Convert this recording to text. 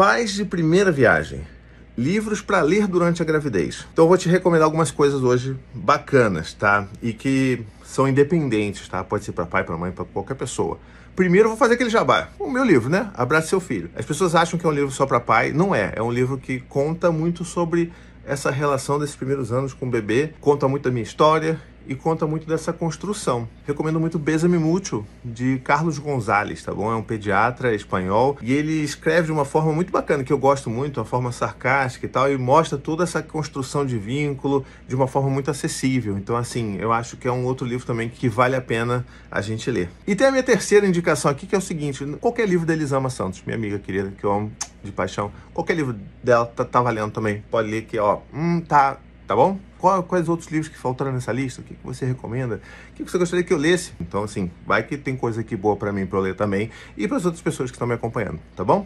Pais de primeira viagem. Livros para ler durante a gravidez. Então eu vou te recomendar algumas coisas hoje bacanas, tá? E que são independentes, tá? Pode ser para pai, para mãe, para qualquer pessoa. Primeiro eu vou fazer aquele jabá. O meu livro, né? Abraça seu filho. As pessoas acham que é um livro só para pai, não é. É um livro que conta muito sobre essa relação desses primeiros anos com o bebê, conta muito da minha história e conta muito dessa construção. Recomendo muito Besame Mútil, de Carlos Gonzalez, tá bom? É um pediatra espanhol e ele escreve de uma forma muito bacana, que eu gosto muito, uma forma sarcástica e tal, e mostra toda essa construção de vínculo de uma forma muito acessível. Então, assim, eu acho que é um outro livro também que vale a pena a gente ler. E tem a minha terceira indicação aqui, que é o seguinte: qualquer livro da Elisama Santos, minha amiga querida, que eu amo de paixão, qualquer livro dela tá, tá valendo também. Pode ler que, ó, hum, tá tá bom? Qual, quais outros livros que faltaram nessa lista? O que, que você recomenda? O que, que você gostaria que eu lesse? Então, assim, vai que tem coisa aqui boa para mim para ler também e para as outras pessoas que estão me acompanhando, tá bom?